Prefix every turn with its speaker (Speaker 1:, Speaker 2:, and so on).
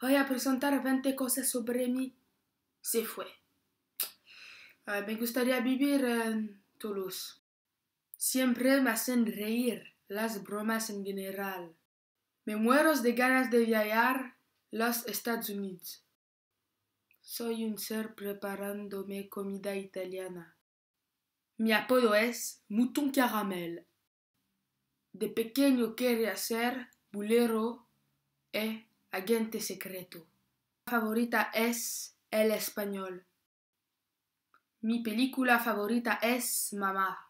Speaker 1: voy a presentar 20 cosas sobre mí. Se fue. me gustaría vivir en Toulouse. Siempre me hacen reír las bromas en general. Me muero de ganas de viajar los Estados Unidos. Soy un ser preparándome comida italiana. Mi apodo es Mouton Caramel. De pequeño quería ser bulero e agente secreto. Mi favorita es El Español. Mi película favorita es Mamá.